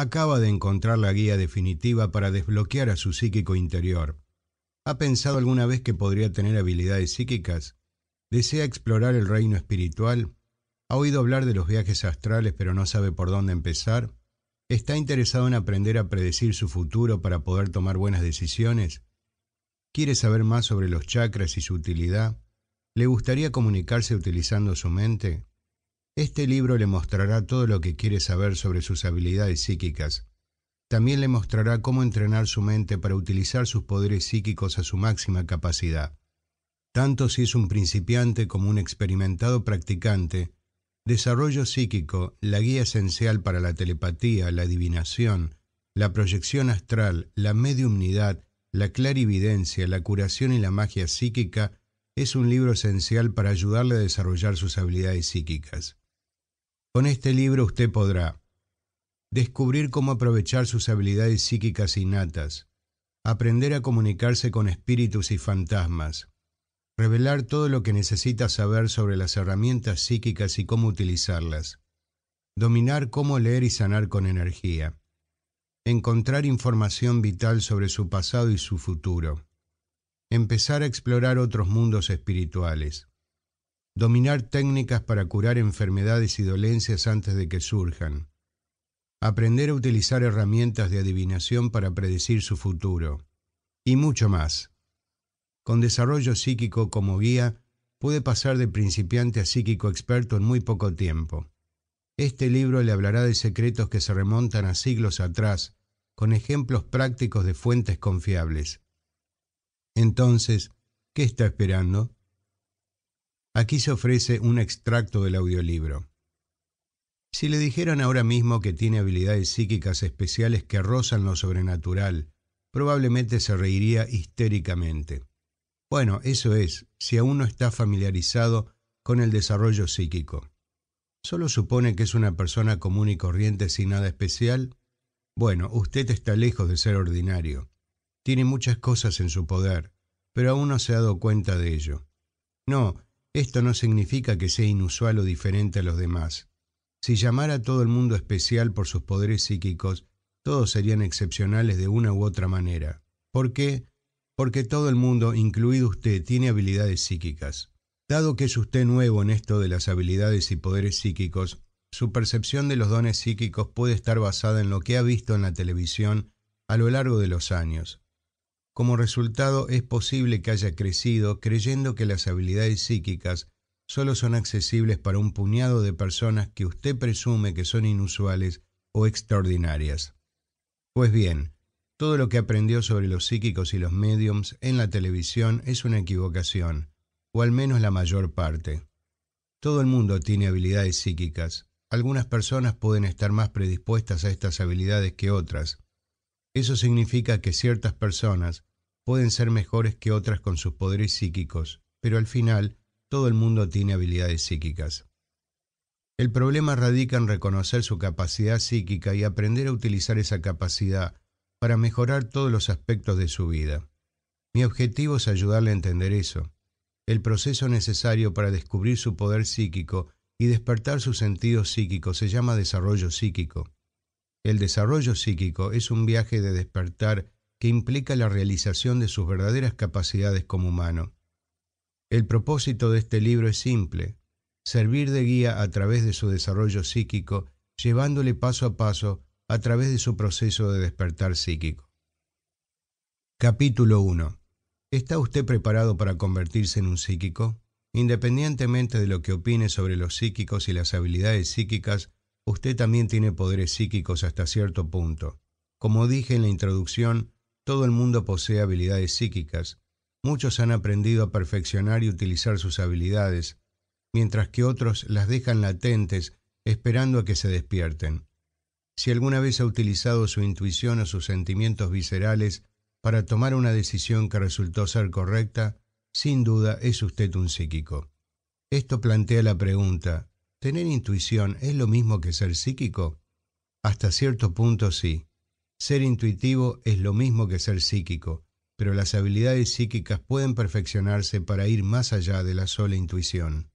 acaba de encontrar la guía definitiva para desbloquear a su psíquico interior. ¿Ha pensado alguna vez que podría tener habilidades psíquicas? ¿Desea explorar el reino espiritual? ¿Ha oído hablar de los viajes astrales pero no sabe por dónde empezar? ¿Está interesado en aprender a predecir su futuro para poder tomar buenas decisiones? ¿Quiere saber más sobre los chakras y su utilidad? ¿Le gustaría comunicarse utilizando su mente? Este libro le mostrará todo lo que quiere saber sobre sus habilidades psíquicas. También le mostrará cómo entrenar su mente para utilizar sus poderes psíquicos a su máxima capacidad. Tanto si es un principiante como un experimentado practicante, Desarrollo psíquico, la guía esencial para la telepatía, la adivinación, la proyección astral, la mediumnidad, la clarividencia, la curación y la magia psíquica, es un libro esencial para ayudarle a desarrollar sus habilidades psíquicas. Con este libro usted podrá descubrir cómo aprovechar sus habilidades psíquicas innatas, aprender a comunicarse con espíritus y fantasmas, revelar todo lo que necesita saber sobre las herramientas psíquicas y cómo utilizarlas, dominar cómo leer y sanar con energía, encontrar información vital sobre su pasado y su futuro, empezar a explorar otros mundos espirituales, dominar técnicas para curar enfermedades y dolencias antes de que surjan, aprender a utilizar herramientas de adivinación para predecir su futuro, y mucho más. Con desarrollo psíquico como guía, puede pasar de principiante a psíquico experto en muy poco tiempo. Este libro le hablará de secretos que se remontan a siglos atrás, con ejemplos prácticos de fuentes confiables. Entonces, ¿qué está esperando? Aquí se ofrece un extracto del audiolibro. Si le dijeran ahora mismo que tiene habilidades psíquicas especiales que rozan lo sobrenatural, probablemente se reiría histéricamente. Bueno, eso es, si aún no está familiarizado con el desarrollo psíquico. ¿Solo supone que es una persona común y corriente sin nada especial? Bueno, usted está lejos de ser ordinario. Tiene muchas cosas en su poder, pero aún no se ha dado cuenta de ello. No, esto no significa que sea inusual o diferente a los demás. Si llamara a todo el mundo especial por sus poderes psíquicos, todos serían excepcionales de una u otra manera. ¿Por qué? Porque todo el mundo, incluido usted, tiene habilidades psíquicas. Dado que es usted nuevo en esto de las habilidades y poderes psíquicos, su percepción de los dones psíquicos puede estar basada en lo que ha visto en la televisión a lo largo de los años, como resultado, es posible que haya crecido creyendo que las habilidades psíquicas solo son accesibles para un puñado de personas que usted presume que son inusuales o extraordinarias. Pues bien, todo lo que aprendió sobre los psíquicos y los mediums en la televisión es una equivocación, o al menos la mayor parte. Todo el mundo tiene habilidades psíquicas. Algunas personas pueden estar más predispuestas a estas habilidades que otras, eso significa que ciertas personas pueden ser mejores que otras con sus poderes psíquicos, pero al final todo el mundo tiene habilidades psíquicas. El problema radica en reconocer su capacidad psíquica y aprender a utilizar esa capacidad para mejorar todos los aspectos de su vida. Mi objetivo es ayudarle a entender eso, el proceso necesario para descubrir su poder psíquico y despertar sus sentidos psíquicos se llama desarrollo psíquico. El desarrollo psíquico es un viaje de despertar que implica la realización de sus verdaderas capacidades como humano. El propósito de este libro es simple, servir de guía a través de su desarrollo psíquico, llevándole paso a paso a través de su proceso de despertar psíquico. Capítulo 1. ¿Está usted preparado para convertirse en un psíquico? Independientemente de lo que opine sobre los psíquicos y las habilidades psíquicas, usted también tiene poderes psíquicos hasta cierto punto. Como dije en la introducción, todo el mundo posee habilidades psíquicas. Muchos han aprendido a perfeccionar y utilizar sus habilidades, mientras que otros las dejan latentes esperando a que se despierten. Si alguna vez ha utilizado su intuición o sus sentimientos viscerales para tomar una decisión que resultó ser correcta, sin duda es usted un psíquico. Esto plantea la pregunta, ¿Tener intuición es lo mismo que ser psíquico? Hasta cierto punto sí. Ser intuitivo es lo mismo que ser psíquico, pero las habilidades psíquicas pueden perfeccionarse para ir más allá de la sola intuición.